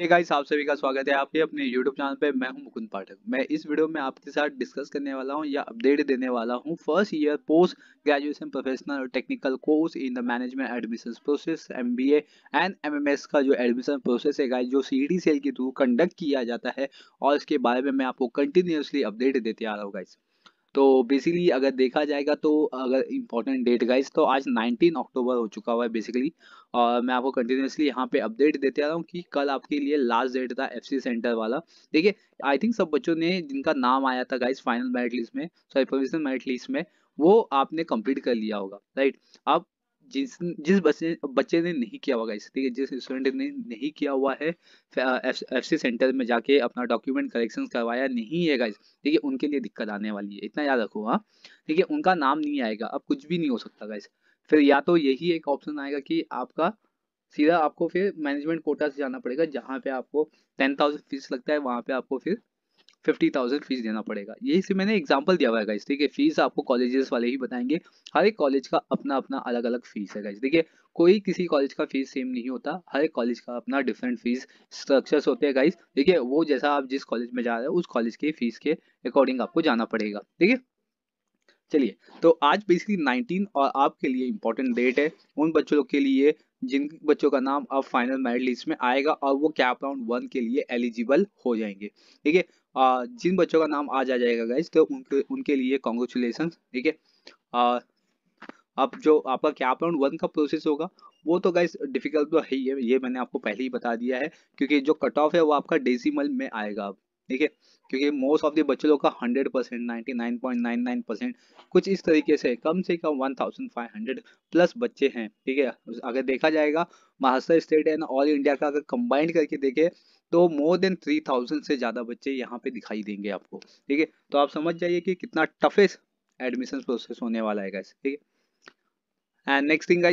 एक गाइस आप सभी का स्वागत है आपके अपने YouTube चैनल पे मैं हूं मुकुंद पाठक मैं इस वीडियो में आपके साथ डिस्कस करने वाला हूं या अपडेट देने वाला हूं first year post graduation professional और technical course in the management admission process M B and M का जो एडमिशन प्रोसेस है गाइस जो सी डी सेल के थ्रू कंडक्ट किया जाता है और इसके बारे में मैं आपको कंटिन्यूसली अपडेट देते आ रहा हूँ गाइस तो बेसिकली अगर देखा जाएगा तो अगर इंपॉर्टेंट डेट गाइज तो आज 19 अक्टूबर हो चुका हुआ है बेसिकली और मैं आपको कंटिन्यूसली यहाँ पे अपडेट देते आ रहा हूँ कि कल आपके लिए लास्ट डेट था एफसी सेंटर वाला देखिए आई थिंक सब बच्चों ने जिनका नाम आया था गाइज फाइनल मेरिट लिस्ट में सॉरी प्रोविजनल मेरिट लिस्ट में वो आपने कंप्लीट कर लिया होगा राइट अब जिस जिस बच्चे बच्चे ने नहीं किया होगा इस ठीक है जिस स्टूडेंट ने नहीं किया हुआ है एफ सी सेंटर में जाके अपना डॉक्यूमेंट कलेक्शन करवाया नहीं है गाइस ठीक है उनके लिए दिक्कत आने वाली है इतना याद रखो हाँ ठीक है उनका नाम नहीं आएगा अब कुछ भी नहीं हो सकता गाइस फिर या तो यही एक ऑप्शन आएगा कि आपका सीधा आपको फिर मैनेजमेंट कोटा से जाना पड़ेगा जहाँ पे आपको टेन थाउजेंड फीस लगता है वहाँ पे आपको फिर फिफ्टी थाउजेंड फीस देना पड़ेगा यही से मैंने एग्जाम्पल दिया हुआ है इस ठीक है फीस आपको कॉलेजेस वाले ही बताएंगे हर एक कॉलेज का अपना अपना अलग अलग फीस है गाइस देखिए कोई किसी कॉलेज का फीस सेम नहीं होता हर एक कॉलेज का अपना डिफरेंट फीस स्ट्रक्चर्स होते हैं गाइस देखिए वो जैसा आप जिस कॉलेज में जा रहे हैं उस कॉलेज के फीस के अकॉर्डिंग आपको जाना पड़ेगा ठीक है चलिए तो आज बेसिकली 19 और आपके लिए इम्पोर्टेंट डेट है उन बच्चों के लिए जिन बच्चों का नाम अब फाइनल मेरिट लिस्ट में आएगा और वो कैप राउंड वन के लिए एलिजिबल हो जाएंगे ठीक है जिन बच्चों का नाम आज आ जाएगा गाइज तो उनके उनके लिए कॉन्ग्रेचुलेसन ठीक है अब जो आपका कैप राउंड वन का प्रोसेस होगा वो तो गाइस डिफिकल्ट तो है ही है ये मैंने आपको पहले ही बता दिया है क्योंकि जो कट ऑफ है वो आपका डेसीमल में आएगा अब ठीक है क्योंकि मोस्ट ऑफ द बच्चे लोग का 100 परसेंट नाइनटी परसेंट कुछ इस तरीके से कम से कम 1500 प्लस बच्चे हैं ठीक है अगर देखा जाएगा Maharashtra state and all India का अगर कंबाइंड करके देखें तो मोर देन 3000 से ज़्यादा बच्चे यहां पे दिखाई देंगे आपको ठीक है तो आप समझ जाइए कि कितना टफेस्ट एडमिशन प्रोसेस होने वाला है ठीक है एंड नेक्स्ट थिंग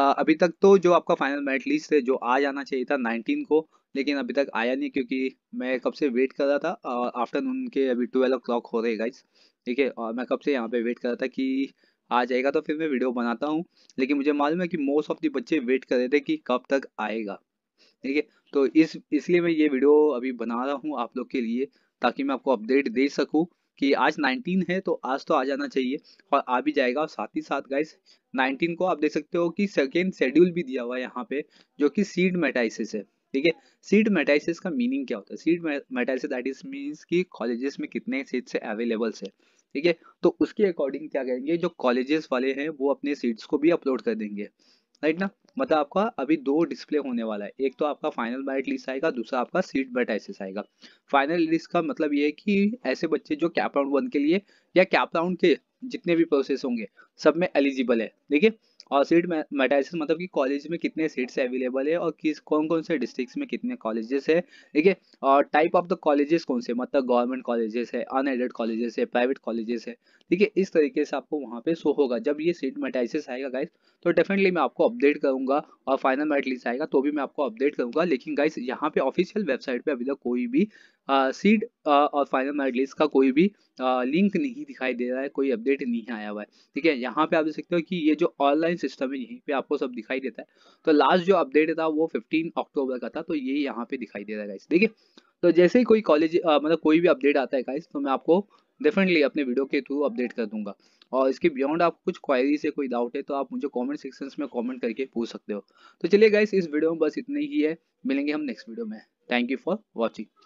अभी तक तो जो आपका फाइनल मेरिट लिस्ट है जो आ जाना चाहिए था 19 को लेकिन अभी तक आया नहीं क्योंकि मैं कब से वेट कर रहा था और आफ्टरनून के अभी ट्वेल्व ओ क्लॉक हो रहे गाइज ठीक है और मैं कब से यहाँ पे वेट कर रहा था कि आ जाएगा तो फिर मैं वीडियो बनाता हूँ लेकिन मुझे मालूम है कि मोस्ट ऑफ दी बच्चे वेट कर रहे थे कि कब तक आएगा ठीक है तो इस इसलिए मैं ये वीडियो अभी बना रहा हूँ आप लोग के लिए ताकि मैं आपको अपडेट दे सकूँ कि आज 19 है तो आज तो आ जाना चाहिए और आ भी जाएगा और साथ ही साथ गाइस 19 को आप देख सकते हो कि सेकेंड शेड्यूल भी दिया हुआ है यहाँ पे जो कि सीड मेटाइसिस है ठीक है सीट मेटाइसिस का मीनिंग क्या होता है seat matrix that is means की कॉलेजेस में कितने सीट्स अवेलेबल्स है ठीक है तो उसके अकॉर्डिंग क्या करेंगे जो कॉलेजेस वाले हैं वो अपने सीट्स को भी अपलोड कर देंगे राइट ना मतलब आपका अभी दो डिस्प्ले होने वाला है एक तो आपका फाइनल मेरिट लिस्ट आएगा दूसरा आपका सीट मेरिट एसेस आएगा फाइनल लिस्ट का मतलब ये है कि ऐसे बच्चे जो कैप राउंड वन के लिए या कैप राउंड के जितने भी प्रोसेस होंगे सब में एलिजिबल है देखिए और सीट मेटाइसिस मतलब कि कॉलेज में कितने सीट्स अवेलेबल है और किस कौन कौन से डिस्ट्रिक्ट में कितने कॉलेजेस है ठीक है और टाइप ऑफ द कॉलेजेस कौन से मतलब गवर्नमेंट कॉलेजेस है अनएडेड कॉलेजेस है प्राइवेट कॉलेजेस है ठीक है इस तरीके से आपको वहाँ पे शो होगा जब ये सीट मेटाइसिस आएगा गाइस तो डेफिनेटली मैं आपको अपडेट करूंगा और फाइनल मेरिट लिस्ट आएगा तो भी मैं आपको अपडेट करूंगा लेकिन गाइस यहाँ पे ऑफिशियल वेबसाइट पर अभी तक कोई भी सीड और फाइनल मेरिट लिस्ट का कोई भी लिंक नहीं दिखाई दे रहा है कोई अपडेट नहीं आया हुआ है ठीक है यहाँ पे आप देख सकते हो कि ये जो ऑनलाइन सिस्टम है यहीं पे आपको सब दिखाई देता है तो लास्ट जो अपडेट था वो 15 अक्टूबर का था तो ये यहाँ पे दिखाई दे रहा है गाइस ठीक है तो जैसे ही कोई कॉलेज मतलब कोई भी अपडेट आता है गाइस तो मैं आपको डेफिनेटली अपने वीडियो के थ्रू अपडेट कर दूंगा और इसके बियॉन्ड आप कुछ क्वायरीज है कोई डाउट है तो आप मुझे कॉमेंट सेक्शन में कॉमेंट करके पूछ सकते हो तो चलिए गाइस इस वीडियो में बस इतना ही है मिलेंगे हम नेक्स्ट वीडियो में थैंक यू फॉर वॉचिंग